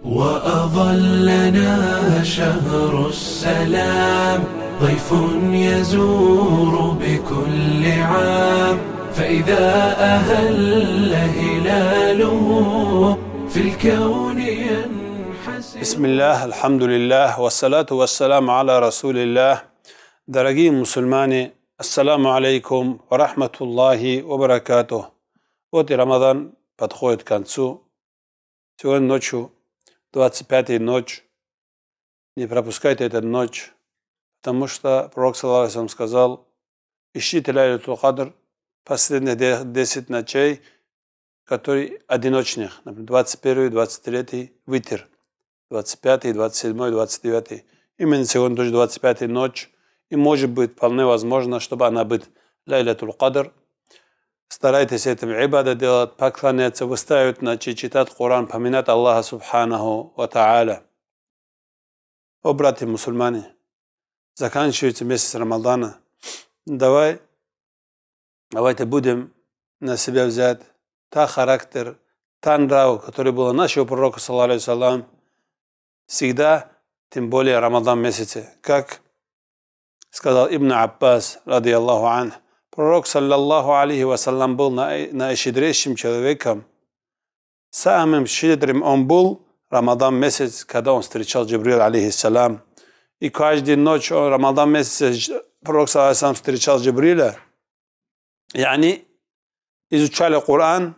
وأظلنا شهر السلام ضيف يزور بكل عام فإذا أهل هلاله في الكون ينحسر بسم الله الحمد لله والصلاة والسلام على رسول الله درجي مسلماني السلام عليكم ورحمة الله وبركاته وتي رمضان подходит к концу. Сегодня ночью 25-й ночь. Не пропускайте эту ночь, потому что Пророк Саларасам сказал, ищите Лайлятул Кадр последних 10 ночей, которые одиночных, например, 21, 23, витер, 25, 27, 29. Именно сегодня тоже 25 ночь, и может быть вполне возможно, чтобы она быть Лайлятул Кадр – Старайтесь этим ибада делать, поклоняться, выставить ночи, читать Коран, поминать Аллаха Субханаху Ва Та'аля. О, братья мусульмане, заканчивается месяц Рамадана. Давай, давайте будем на себя взять та характер, та нрав, который был у нашего пророка, саллаху всегда, тем более Рамадан месяце. Как сказал Ибн Аббас, ради Аллаху анх, Пророк, саллаллаху алейхи вассалам, был наищедрейшим человеком. Самым щедрым он был Рамадан месяц, когда он встречал Джибрил, алейхиссалам. И каждый ночь он, Рамадан месяц, пророк, саллаллаху встречал Джибриля. И они изучали Коран.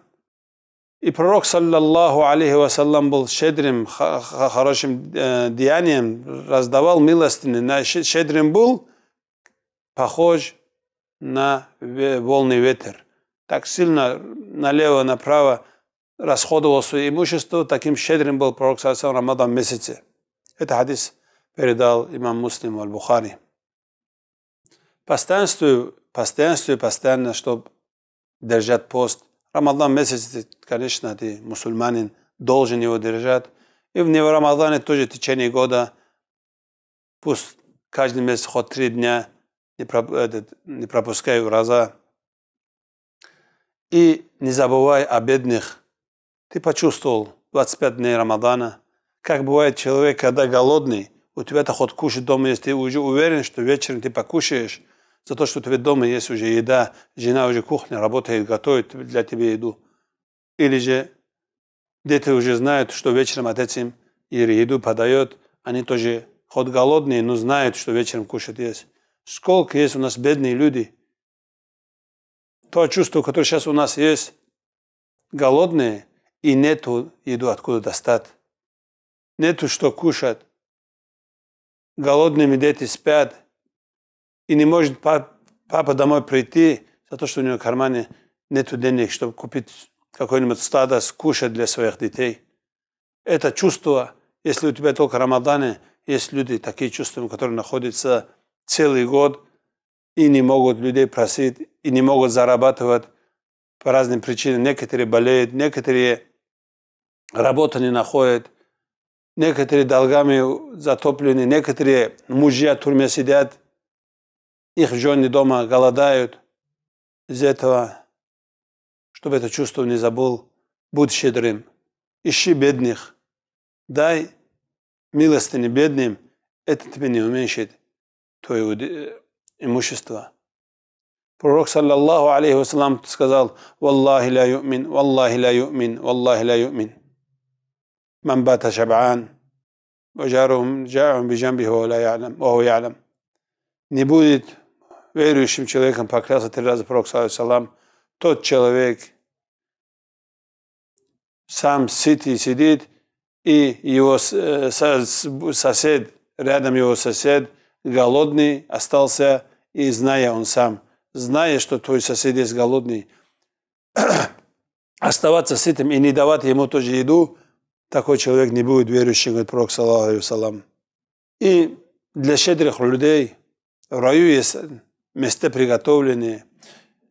И пророк, саллаллаху алейхи вассалам, был щедрым, хорошим деянием, раздавал милостыни. Щедрым был, похож на волны ветер. Так сильно налево-направо расходовал свое имущество, таким щедрым был пророк Сарасан Рамадан месяце. Это хадис передал имам Муслим Аль-Бухари. Постоянствую, постоянствую, постоянно, чтобы держать пост. Рамадан месяц, конечно, ты мусульманин, должен его держать. И в него Рамадане тоже в течение года, пусть каждый месяц хоть три дня – не, не пропускай ураза и не забывай о бедных. Ты почувствовал 25 дней Рамадана. Как бывает человек, когда голодный, у тебя-то хоть кушать дома есть, ты уже уверен, что вечером ты покушаешь, за то, что у тебя дома есть уже еда, жена уже кухня работает, готовит для тебя еду. Или же дети уже знают, что вечером отец им еду подает, они тоже хоть голодные, но знают, что вечером кушать есть. Сколько есть у нас бедные люди. То чувство, которое сейчас у нас есть, голодные, и нету еду откуда достать. Нету что кушать. Голодными дети спят. И не может папа домой прийти, за то, что у него в кармане нету денег, чтобы купить какой-нибудь стадо, скушать для своих детей. Это чувство, если у тебя только Рамаданы, есть люди такие чувства, которые находятся целый год и не могут людей просить, и не могут зарабатывать по разным причинам. Некоторые болеют, некоторые работу не находят, некоторые долгами затоплены, некоторые мужья в тюрьме сидят, их жены дома голодают. Из этого, чтобы это чувство не забыл, будь щедрым, ищи бедных, дай милостыни бедным, это тебе не уменьшит – то имущество. Пророк, саллаллаху алейхи вассалам, сказал, «Валлахи ля юмин, валлахи ля юмин, валлахи ля юмин». «Ман бата من بات شبعان وجارهم جاع بجنبه ولا يعلم وهو يعلم Не будет верующим человеком поклялся три раза Пророк, саллаллаху алейхи тот человек сам сытый сидит, и его сосед, рядом его сосед – голодный остался, и зная он сам, зная, что твой сосед есть голодный, оставаться сытым и не давать ему тоже еду, такой человек не будет верующим, говорит Пророк, саллаху салам. И для щедрых людей в раю есть места приготовленные.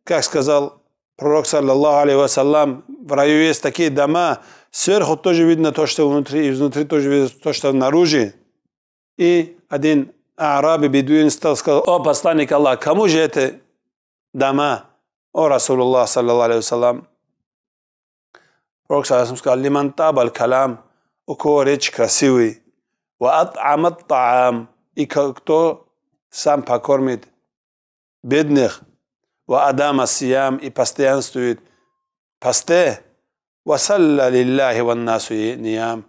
Как сказал Пророк, саллаху алейхи в раю есть такие дома, сверху тоже видно то, что внутри, и внутри тоже видно то, что внаружи. И один أعرابي بدون استسقى أو بستانك الله كمو جيت دما أو رسول الله صلى الله عليه وسلم بروك صلى الله عليه وسلم قال لمن طاب الكلام وكوريتش كرسيوي وأطعم الطعام إكتو سام باكورميد بدنخ وأدام الصيام إبستيان ستويد باستي وصلى لله والناس نيام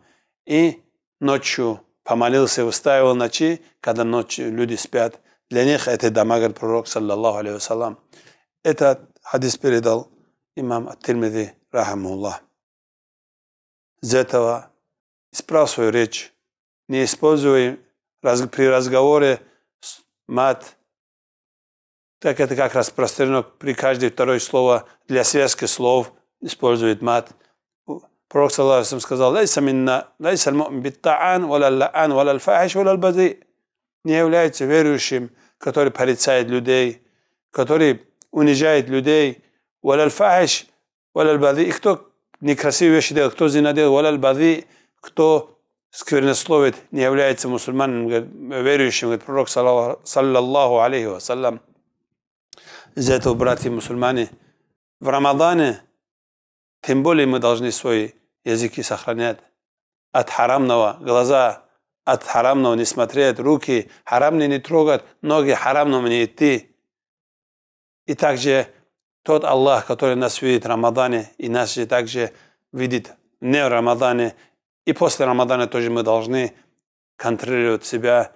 إي نوتشو помолился и уставил ночи, когда ночью люди спят. Для них это дамагар пророк, саллаллаху алейхи вассалам. Этот хадис передал имам Ат-Тирмиди, рахамуллах. Из этого исправь свою речь. Не используй при разговоре мат, так это как распространено при каждой второй слово для связки слов использует мат – Пророк, саллаху сказал, «Лайса минна, лайса му'мин битта'ан, валя ла'ан, валя аль-фахиш, валя аль-бади». Не является верующим, который порицает людей, который унижает людей, валя аль-фахиш, валя аль-бади. И кто некрасивые вещи делает, кто зина делает, валя аль-бади, кто сквернословит, не является мусульманом верующим, говорит пророк, саллаллаху алейхи вассалям. Из этого, братья мусульмане, в Рамадане, тем более мы должны свой языки сохранять от харамного, глаза от харамного не смотреть, руки харамные не трогать, ноги харамному не идти. И также тот Аллах, который нас видит в Рамадане, и нас же также видит не в Рамадане, и после Рамадана тоже мы должны контролировать себя,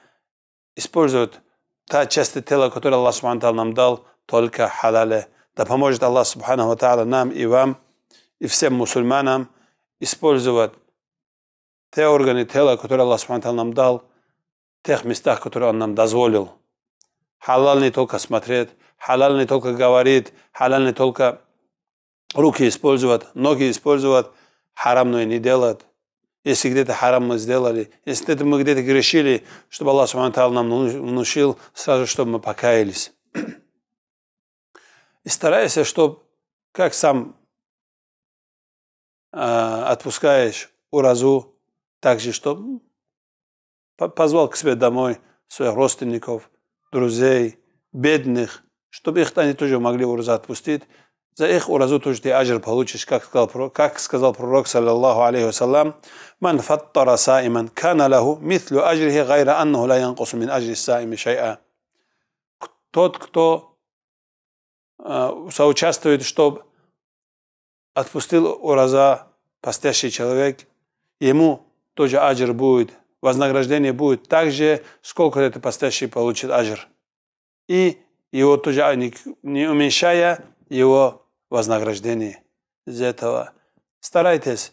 использовать та часть тела, которую Аллах Субхану нам дал, только халале. Да поможет Аллах Субхану Тааля нам и вам, и всем мусульманам – использовать те органы тела, которые Аллах Субтитры нам дал, в тех местах, которые Он нам дозволил. Халал не только смотреть, халал не только говорить, халал не только руки использовать, ноги использовать, харамное не делать. Если где-то харам мы сделали, если где-то мы где-то грешили, чтобы Аллах Субтитры нам внушил, сразу, чтобы мы покаялись. И старайся, чтобы, как сам а, отпускаешь уразу, также, что ну, позвал к себе домой своих родственников, друзей, бедных, чтобы их они тоже могли уразу отпустить. За их уразу тоже ты аджр получишь, как сказал, как сказал пророк, саллаллаху алейхи вассалам, «Ман фаттара саиман кана лаху митлю аджрихи гайра аннаху ла янкусу мин аджри саими шай'a». Тот, кто а, соучаствует, чтобы отпустил ураза постящий человек, ему тоже аджир будет, вознаграждение будет так же, сколько этот постящий получит аджир. И его тоже а, не уменьшая его вознаграждение из этого. Старайтесь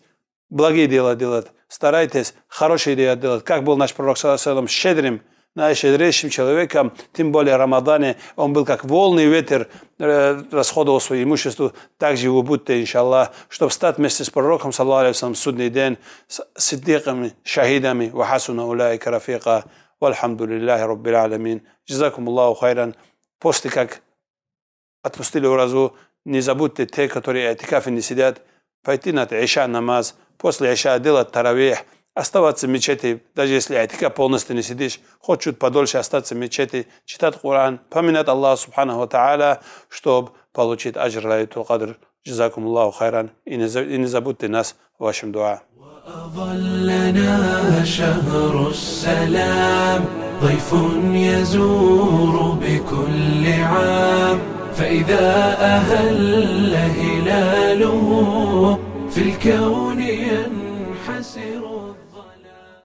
благие дела делать, старайтесь хорошие дела делать, как был наш пророк, салям, щедрым – значит, человеком, тем более в Рамадане, он был как волны ветер, э, расходовал свое имущество, так же его будьте, иншаллах, чтобы стать вместе с пророком, саллаху судный день, с сиддиками, шахидами, вахасуна уляйка рафика, вальхамдулиллахи раббил алямин. Джизакум Аллаху хайран. После как отпустили уразу, не забудьте те, которые э, этикафы не сидят, пойти на иша намаз, после иша делать таравех – оставаться в мечети, даже если айтика полностью не сидишь, хоть чуть подольше остаться в мечети, читать Коран, поминать Аллаха Субханаху Та'аля, чтобы получить аджр лайтул кадр. جزاكم الله خيرا إن زبدت الناس واشم دعاء وأظلنا شهر السلام ضيف يزور بكل عام فإذا أهل هلاله في الكون ينبع